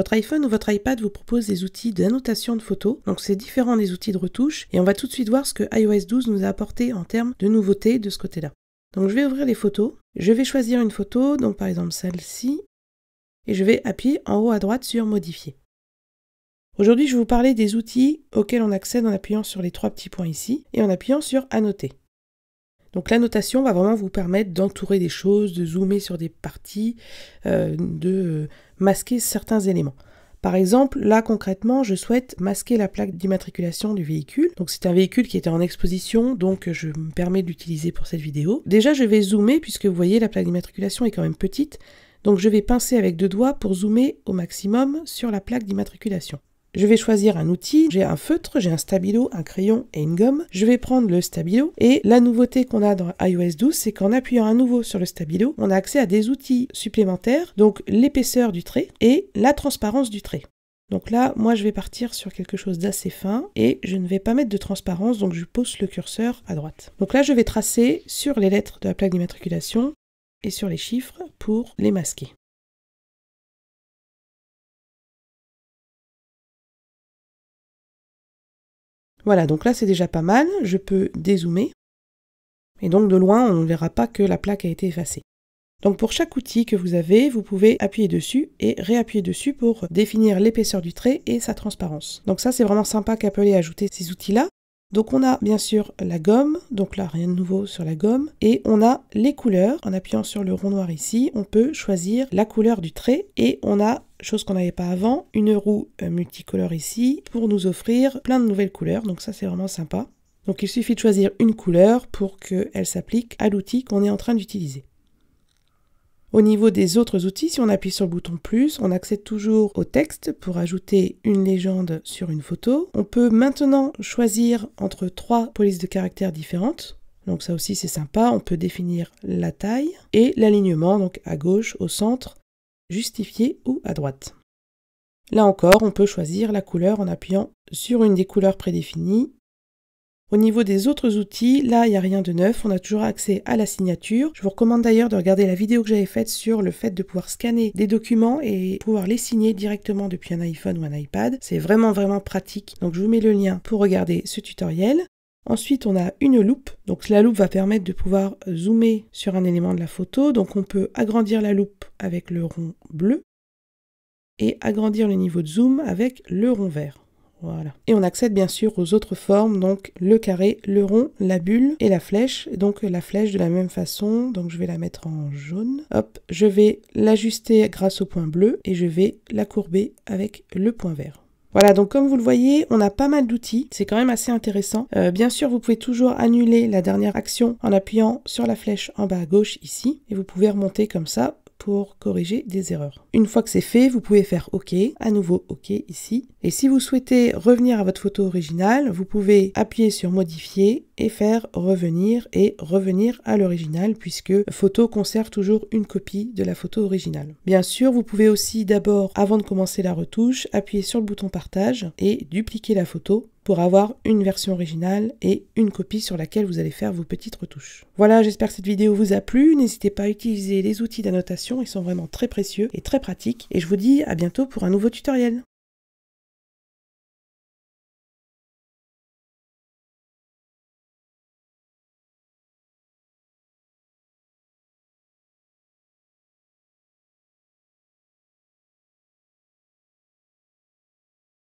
Votre iPhone ou votre iPad vous propose des outils d'annotation de photos, donc c'est différent des outils de retouche, et on va tout de suite voir ce que iOS 12 nous a apporté en termes de nouveautés de ce côté-là. Donc je vais ouvrir les photos, je vais choisir une photo, donc par exemple celle-ci, et je vais appuyer en haut à droite sur Modifier. Aujourd'hui, je vais vous parler des outils auxquels on accède en appuyant sur les trois petits points ici et en appuyant sur Annoter. Donc la notation va vraiment vous permettre d'entourer des choses, de zoomer sur des parties, euh, de euh, masquer certains éléments. Par exemple, là concrètement, je souhaite masquer la plaque d'immatriculation du véhicule. Donc c'est un véhicule qui était en exposition, donc je me permets d'utiliser pour cette vidéo. Déjà, je vais zoomer puisque vous voyez la plaque d'immatriculation est quand même petite. Donc je vais pincer avec deux doigts pour zoomer au maximum sur la plaque d'immatriculation. Je vais choisir un outil, j'ai un feutre, j'ai un stabilo, un crayon et une gomme. Je vais prendre le stabilo et la nouveauté qu'on a dans iOS 12, c'est qu'en appuyant à nouveau sur le stabilo, on a accès à des outils supplémentaires, donc l'épaisseur du trait et la transparence du trait. Donc là, moi je vais partir sur quelque chose d'assez fin et je ne vais pas mettre de transparence, donc je pose le curseur à droite. Donc là, je vais tracer sur les lettres de la plaque d'immatriculation et sur les chiffres pour les masquer. Voilà, donc là c'est déjà pas mal, je peux dézoomer. Et donc de loin, on ne verra pas que la plaque a été effacée. Donc pour chaque outil que vous avez, vous pouvez appuyer dessus et réappuyer dessus pour définir l'épaisseur du trait et sa transparence. Donc ça c'est vraiment sympa qu'appeler ait ajouté ces outils-là. Donc on a bien sûr la gomme, donc là rien de nouveau sur la gomme, et on a les couleurs. En appuyant sur le rond noir ici, on peut choisir la couleur du trait et on a, chose qu'on n'avait pas avant, une roue euh, multicolore ici pour nous offrir plein de nouvelles couleurs, donc ça c'est vraiment sympa. Donc il suffit de choisir une couleur pour qu'elle s'applique à l'outil qu'on est en train d'utiliser. Au niveau des autres outils, si on appuie sur le bouton plus, on accède toujours au texte pour ajouter une légende sur une photo. On peut maintenant choisir entre trois polices de caractères différentes. Donc ça aussi c'est sympa, on peut définir la taille et l'alignement, donc à gauche, au centre, justifié ou à droite. Là encore, on peut choisir la couleur en appuyant sur une des couleurs prédéfinies au niveau des autres outils, là, il n'y a rien de neuf. On a toujours accès à la signature. Je vous recommande d'ailleurs de regarder la vidéo que j'avais faite sur le fait de pouvoir scanner des documents et pouvoir les signer directement depuis un iPhone ou un iPad. C'est vraiment, vraiment pratique. Donc, je vous mets le lien pour regarder ce tutoriel. Ensuite, on a une loupe. Donc, la loupe va permettre de pouvoir zoomer sur un élément de la photo. Donc, on peut agrandir la loupe avec le rond bleu et agrandir le niveau de zoom avec le rond vert. Voilà. Et on accède bien sûr aux autres formes, donc le carré, le rond, la bulle et la flèche. Donc la flèche de la même façon, donc je vais la mettre en jaune. Hop, je vais l'ajuster grâce au point bleu et je vais la courber avec le point vert. Voilà, donc comme vous le voyez, on a pas mal d'outils, c'est quand même assez intéressant. Euh, bien sûr, vous pouvez toujours annuler la dernière action en appuyant sur la flèche en bas à gauche ici, et vous pouvez remonter comme ça pour corriger des erreurs. Une fois que c'est fait, vous pouvez faire OK, à nouveau OK ici. Et si vous souhaitez revenir à votre photo originale, vous pouvez appuyer sur modifier et faire revenir et revenir à l'original puisque photo conserve toujours une copie de la photo originale. Bien sûr, vous pouvez aussi d'abord, avant de commencer la retouche, appuyer sur le bouton partage et dupliquer la photo pour avoir une version originale et une copie sur laquelle vous allez faire vos petites retouches. Voilà, j'espère que cette vidéo vous a plu. N'hésitez pas à utiliser les outils d'annotation, ils sont vraiment très précieux et très pratiques. Et je vous dis à bientôt pour un nouveau tutoriel.